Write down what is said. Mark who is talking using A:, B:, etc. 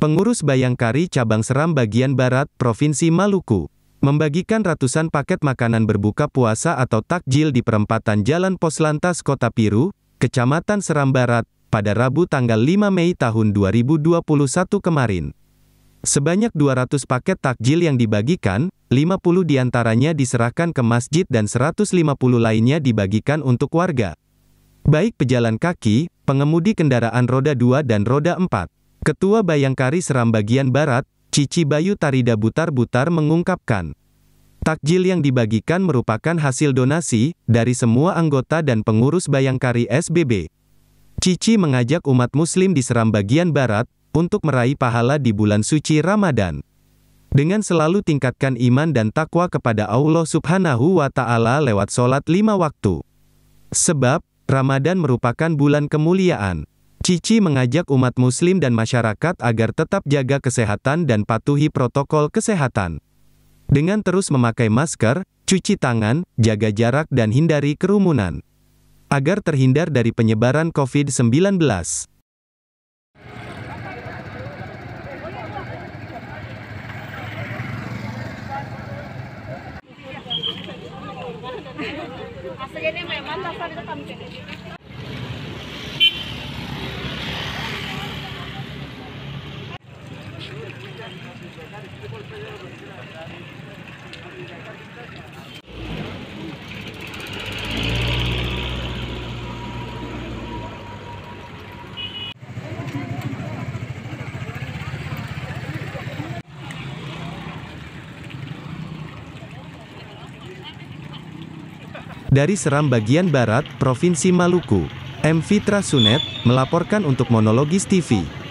A: Pengurus Bayangkari Cabang Seram Bagian Barat, Provinsi Maluku, membagikan ratusan paket makanan berbuka puasa atau takjil di perempatan Jalan Pos Lantas Kota Piru, Kecamatan Seram Barat, pada Rabu tanggal 5 Mei tahun 2021 kemarin. Sebanyak 200 paket takjil yang dibagikan, 50 diantaranya diserahkan ke masjid dan 150 lainnya dibagikan untuk warga. Baik pejalan kaki, pengemudi kendaraan roda 2 dan roda 4. Ketua Bayangkari Seram Bagian Barat, Cici Bayu Tarida Butar-Butar mengungkapkan, Takjil yang dibagikan merupakan hasil donasi dari semua anggota dan pengurus Bayangkari SBB. Cici mengajak umat muslim di Seram bagian barat untuk meraih pahala di bulan suci Ramadan. Dengan selalu tingkatkan iman dan takwa kepada Allah Subhanahu wa taala lewat sholat lima waktu. Sebab Ramadan merupakan bulan kemuliaan. Cici mengajak umat muslim dan masyarakat agar tetap jaga kesehatan dan patuhi protokol kesehatan. Dengan terus memakai masker, cuci tangan, jaga jarak dan hindari kerumunan. Agar terhindar dari penyebaran COVID-19. Dari Seram bagian barat, Provinsi Maluku, M. Fitra Sunet, melaporkan untuk Monologis TV.